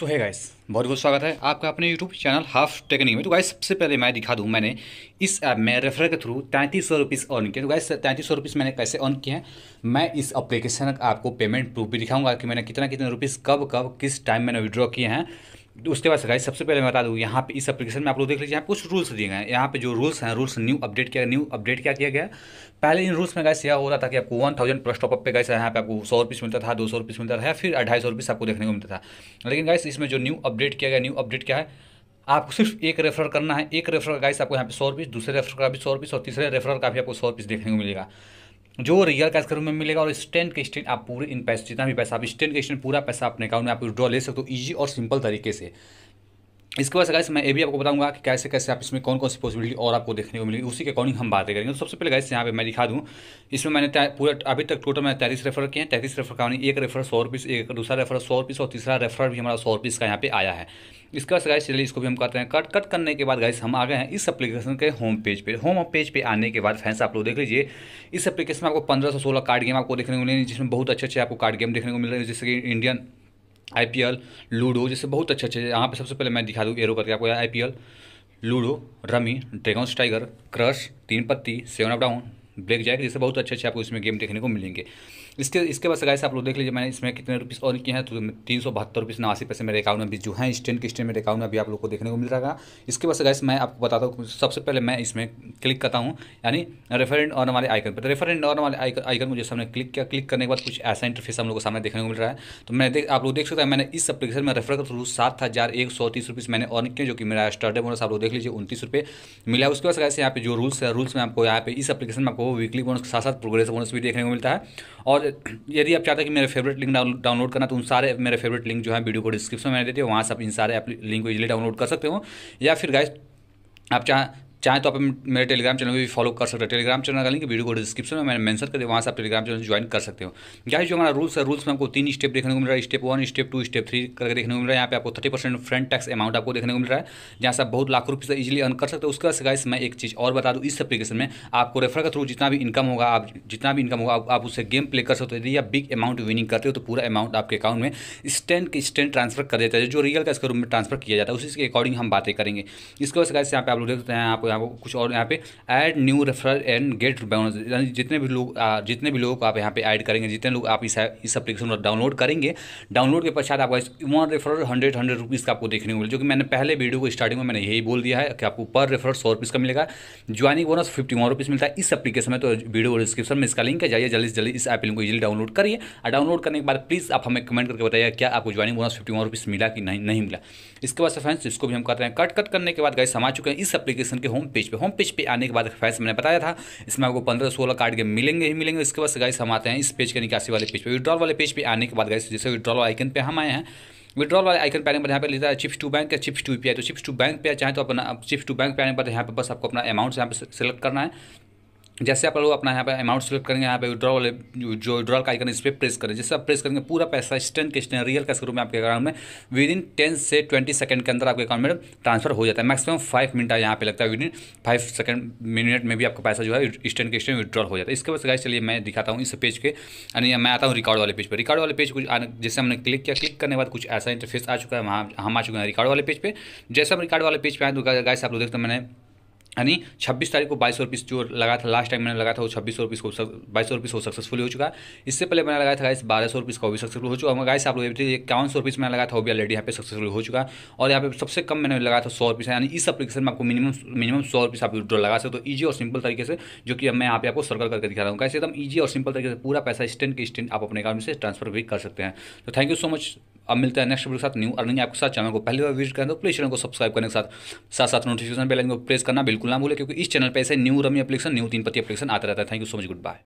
सो है गाइस बहुत बहुत स्वागत है आपका अपने यूट्यूब चैनल हाफ टेक्निक में तो गाइस सबसे पहले मैं दिखा दूं मैंने इस ऐप में रेफर के थ्रू तैंतीस सौ रुपीज़ अर्न किए तो गाइस तैंतीस सौ रुपीज़ मैंने कैसे अर्न किए हैं मैं इस एप्लीकेशन का आपको पेमेंट प्रूफ भी दिखाऊंगा कि मैंने कितना कितने रुपीज़ कब कब किस टाइम मैंने विड्रॉ किए हैं उसके बाद गाइस सबसे पहले मैं बता दूँ यहाँ पे इस एप्लीकेशन में आप लोग देख लीजिए यहाँ कुछ रूल्स दिए गए यहाँ पे जो रूल्स हैं रूल्स न्यू अपडेट किया न्यू अपडेट क्या किया गया पहले इन रूल्स में गाइस यह हो रहा था कि आपको वन थाउजेंड प्लस टॉपअप पे गाइस यहाँ पे आपको सौ रुपीस मिलता था दो सौ रुपीस मिलता था फिर ढाई सौ रुपीस आपको देखने को मिलता था लेकिन गाइस इसमें जो न्यू अपडेट किया गया न्यू अपडेट क्या है आपको सिर्फ एक रेफर करना है एक रेफर का गाइस आपको यहाँ पे सौ रुपीस दूसरे रेफर का भी सौ रुपीस और तीसरे रेफर का भी आपको सौ रुपीस देखने को मिलेगा जो रियल कैश करो में मिलेगा और स्टैंड के स्टैंड आप पूरे इन पैसे जितना भी पैसा आप स्टैंड के स्टैंड पूरा पैसा अपने अकाउंट में आप विड्रॉ ले सकते हो ईजी और सिंपल तरीके से इसके बाद गाइस मैं ये भी आपको बताऊंगा कि कैसे कैसे आप इसमें कौन कौन सी पॉसिबिलिटी और आपको देखने को मिलेगी उसी के अकॉर्डिंग हम बातें करेंगे तो सबसे पहले गैस यहाँ पे मैं दिखा दूँ इसमें मैंने पूरा अभी तक टोटल मैंने तैतीस रेफर किए हैं तैतीस रेफर का एक रेफर सौ रुपीस एक दूसरा रेफर सौ रुपीस और तीसरा रेफर भी हमारा सौ रुपीस का यहाँ पे आया है इसके बाद गाइस चलिए इसको भी हम करते हैं कट कट करने के बाद गैस हम आ गए हैं इस एप्लीकेशन के होम पेज पे होम पेज पे आने के बाद फैंस आप लोग देख लीजिए इस एप्लीकेशन में आपको पंद्रह सौ सोलह कार्ड गेम आपको देखने को मिलेंगे जिसमें बहुत अच्छे अच्छे आपको कार्ड गेम देखने को मिल रहे हैं जैसे कि इंडियन आई लूडो जैसे बहुत अच्छे अच्छे यहाँ पे सबसे पहले मैं दिखा दूँ एरो करके आपको आई Ludo rummy dragon tiger crash तीन पत्ती सेवन अप डाउन ब्रेक जाएगा जैसे बहुत अच्छे अच्छे आपको इसमें गेम देखने को मिलेंगे इसके इसके बाद सगाई से आप लोग देख लीजिए मैंने इसमें कितने रुपीस और किए हैं तो तीन सौ बहत्तर रुपीस नवासी पैसे मेरे अकाउंट में भी जो है स्टैंड के स्टैंड मेरे अकाउंट में अभी आप लोग को देखने को मिल रहा है इसके बाद सगाई मैं आपको बताता हूँ सबसे पहले मैं इसमें क्लिक करता हूँ यानी रेफरेंड और वाले आइकन पर रेफरेंड तो और वाले आइकन मुझे सामने क्लिक किया क्लिक करने के बाद कुछ ऐसा इंटरफेस हम लोग को सामने देखने को मिल रहा है तो मैं देख आप लोग देख सकते हैं मैंने इस अपलीकेशन में रेफर का थ्रू सात हज़ार एक सौ तीस रुपीस मैंने अर्न किया जो कि मेरा स्टार्ट आप लोग देख लीजिए उनतीस रुपये मिला उसके बाद सगाई यहाँ पे जो रूल्स है रूल्स में आपको यहाँ पे इस अपलीकेशन में आपको वीकली बोनस के साथ साथ प्रोग्रेस बोनस भी देखने को मिलता है और यदि आप चाहते हैं कि मेरे फेवरेट लिंक डाउनलोड करना तो उन सारे मेरे फेवरेट लिंक जो है वीडियो को डिस्क्रिप्शन में देते हैं वहाँ से आप इन सारे लिंक को इजिली डाउनलोड कर सकते हो या फिर गाइस आप चाह चाहे तो आप मेरे टेलीग्राम चैनल में भी फॉलो कर सकते हो टेलीग्राम चैनल का लिंक वीडियो को डिस्क्रिप्शन में मैंने मेंशन कर दिया वहाँ से आप टेलीग्राम चैनल ज्वाइन कर सकते हो जहाँ जो हमारा रूल्स है रूल्स में आपको तीन स्टेप देखने को मिल रहा है step one step two step three करके देखने को मिल रहा है यहाँ पे आपको thirty percent front tax amount आपको देखने को मिल रहा है जहाँ से आप बहुत लाख रुपये से इजिली अर्न कर सकते हो उसके बाद से गाइस मैं एक चीज़ और बता दूँ इस एप्लीकेशन में आपको रेफर के थ्रू जितना भी इनकम होगा आप जितना भी इनकम होगा आप उससे गेम प्ले कर सकते हो यदि आप बिग अमाउंट विनिंग करते हो तो पूरा अमाउंट आपके अकाउंट में स्टैंड के स्टैंड ट्रांसफर कर देता है जो रियल का इसके रूप में ट्रांसफर किया जाता है उसी के अकॉर्डिंग हम बातें करेंगे इसके वजह से यहाँ पर आप लोग देख सकते हैं आप यहाँ पर कुछ और यहाँ पे add new referral and get bonus यानी जितने भी लोग जितने भी लोग आप यहाँ पे ऐड करेंगे जितने लोग आप इस इस एप्लीकेशन को डाउनलोड करेंगे डाउनलोड के पश्चात आपका one referral hundred hundred rupees का आपको देखने को मिले जो कि मैंने पहले वीडियो को स्टार्टिंग में मैंने यही बोल दिया है कि आपको पर रेफरल सौ रुपीज़ का मिलेगा joining bonus fifty one rupees मिलता है इस एप्लीकेशन में तो वीडियो डिस्क्रिप्शन में इसका लिंक है जाइए जल्दी से जल्दी इस एप्लीकेशन को जल्दी डाउनलोड करिए और डाउनलोड करने के बाद प्लीज़ आप हमें कमेंट करके बताइए क्या आपको joining bonus fifty one rupees मिला कि नहीं नहीं मिला इसके बाद फ्रेंड्स इसको भी हम कर रहे हैं कट कट करने के बाद गाइस समा चुके हैं इस एप्लीकेशन के हो होम पेज पे होम पेज पे आने के बाद फैस मैंने बताया था इसमें आपको पंद्रह सोलह कार्ड के मिलेंगे ही मिलेंगे इसके बाद गाइस हम आते हैं इस पेज के निकासी वाले पेज पे विड्रॉल वाले पेज पे आने के बाद गाइस जैसे विड्रॉल आइकन पे हम आए हैं विड्रॉल वाले आइकन पे पर यहाँ पर लिखा है चिप्स टू बैंक या चिप्स टू पी तो चिप्स टू बैंक पे चाहे तो अपना चिप्स टू बैंक पे आने पर यहाँ पर बस आपको अपना अमाउंट यहाँ पर सेलेक्ट करना है जैसे आप लोग अपना यहाँ पे अमाउंट सेलेक्ट करेंगे यहाँ पे विड्रॉ वाले जो विड्रॉल का आइकन इस पर प्रेस करें जैसे आप प्रेस करेंगे पूरा पैसा स्टेंट के स्टैंड रियल कैश रूप में आपके अकाउंट में विद इन टेन से ट्वेंटी सेकंड के अंदर आपके अकाउंट में ट्रांसफर हो जाता है मैक्सिमम फाइव मिनट यहाँ पे लगता है within five second minute में भी आपका पैसा जो है स्टेंट के स्टैंड विड्रॉल हो जाता है इसके बाद गाइस चलिए मैं दिखाता हूँ इस पेज के यानी मैं आता हूँ रिकॉर्ड वाले पेज पर रिकॉर्ड वाले पेज कुछ जैसे हमने क्लिक किया क्लिक करने के बाद कुछ ऐसा इंटरफेस आ चुका है वहाँ हम आ चुके हैं रिकॉर्ड वाले पेज पर जैसे हम रिकॉर्ड वाले पेज पर आए तो गाइस आप लोग देखते तो हैं मैंने यानी छब्बीस तारीख को बाईस सौ रुपीस जो लगा था लास्ट टाइम मैंने लगा था वो छब्बीस सौ रुपीस को बाईस सौ रुपीस को सक्सेसफुल हो चुका है इससे पहले मैंने लगाया था गाइस बारह सौ रुपीस का भी सक्सेसफुल हो चुका और गाइस आप लोग इक्यावन सौ रुपीस मैंने लगा था वो भी ऑलरेडी यहाँ पे सक्सेसफुल हो चुका और यहाँ पे सबसे कम मैंने लगा था सौ रुपीस यानी इस अपलीकेशन में आपको मिनिमम मिनिमम सौ रुपीस आप विड्रॉ लगा सकते हो ईजी तो और सिंपल तरीके से जो कि मैं यहाँ पे आपको सर्कल करके दिखा रहा हूँ गाइस एकदम ईजी और सिंपल तरीके से पूरा पैसा स्टेंट के स्टेंट आप अपने अकाउंट से ट्रांसफर भी कर सकते हैं तो थैंक यू सो मच अब मिलता है नेक्स्ट वीडियो के साथ न्यू अर्निंग आपके साथ चैनल को पहली बार विजिट करें तो प्लीज चैनल को सब्सक्राइब करने के साथ साथ साथ नोटिफिकेशन बेल को प्रेस करना बिल्कुल ना भूलें क्योंकि इस चैनल पर ऐसे न्यू रमी एप्लीकेशन न्यू तीन पति एप्लीकेशन आता रहता है thank you so much good bye